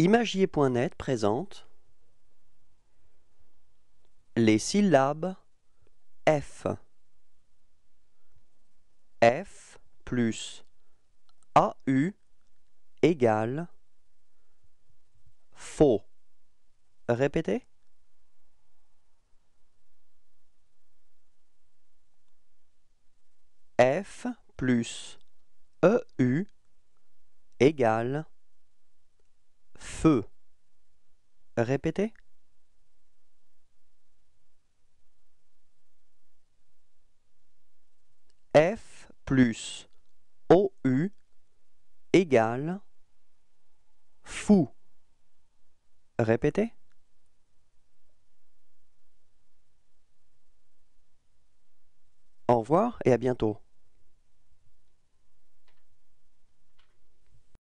Imagier.net présente les syllabes F. F plus A-U égale faux. Répétez. F plus EU égale feu. Répétez. F plus OU égale fou. Répétez. Au revoir et à bientôt.